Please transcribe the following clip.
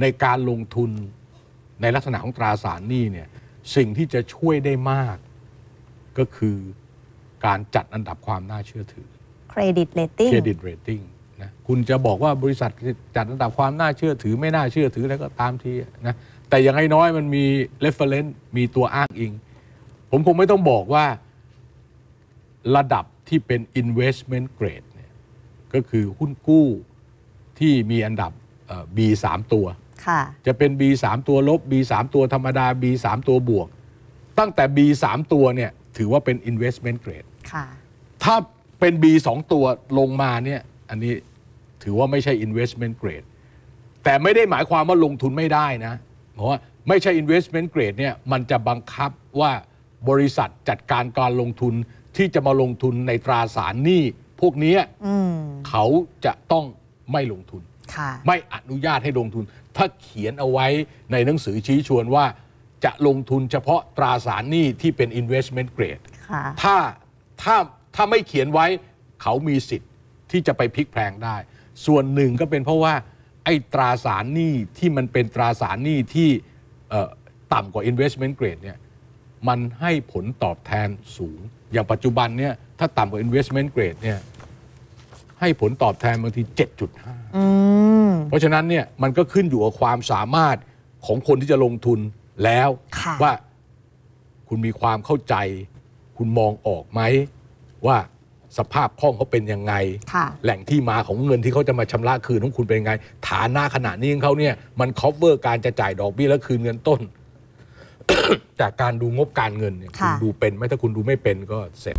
ในการลงทุนในลักษณะของตราสารหนี้เนี่ยสิ่งที่จะช่วยได้มาก ก็คือการจัดอันดับความน่าเชื่อถือเครดิตเรตติ้งเครดิตเรตติ้งนะคุณจะบอกว่าบริษัทจัดอันดับความน่าเชื่อถือ ไม่น่าเชื่อถือแล้วก็ตามทีนะแต่อย่างน้อยมันมีฟอร์เรนซ์มีตัวอ้างอิง ผมคงไม่ต้องบอกว่าระดับที่เป็น investment grade เนี่ยก็คือหุ้นกู้ที่มีอันดับ B 3ตัวจะเป็น B3 ตัวลบ B3 ตัวธรรมดา B3 ตัวบวก ตั้งแต่ B3 ตัวเนี่ยถือว่าเป็น investment grade ถ้าเป็น B2 ตัวลงมาเนี่ยอันนี้ถือว่าไม่ใช่ investment grade แต่ไม่ได้หมายความว่าลงทุนไม่ได้นะเพราะว่าไม่ใช่ investment grade เนี่ยมันจะบังคับว่าบริษัทจัดการการลงทุนที่จะมาลงทุนในตราสารหนี้พวกนี้เขาจะต้องไม่ลงทุนไม่อนุญาตให้ลงทุน ถ้าเขียนเอาไว้ในหนังสือชี้ชวนว่าจะลงทุนเฉพาะตราสารหนี้ที่เป็น investment grade ถ้า ถ้า ถ้าไม่เขียนไว้เขามีสิทธิ์ที่จะไปพลิกแพลงได้ ส่วนหนึ่งก็เป็นเพราะว่าไอ้ตราสารหนี้ที่มันเป็นตราสารหนี้ที่ต่ำกว่า investment grade เนี่ยมันให้ผลตอบแทนสูง อย่างปัจจุบันเนี่ยถ้าต่ำกว่า investment grade เนี่ยให้ผลตอบแทนบางที7.5เพราะฉะนั้นเนี่ยมันก็ขึ้นอยู่กับความสามารถของคนที่จะลงทุนแล้วว่าคุณมีความเข้าใจคุณมองออกไหม ว่าสภาพคล่องเขาเป็นยังไงแหล่งที่มาของเงินที่เขาจะมาชำระคืนของคุณเป็นยังไง ฐานหน้าขนาดนี้ของเขาเนี่ยมันครอบเวอร์การจะจ่ายดอกเบี้ยและคืนเงินต้น จากการดูงบการเงินเนี่ยคุณดูเป็นไหมถ้าคุณดูไม่เป็นก็เสร็จ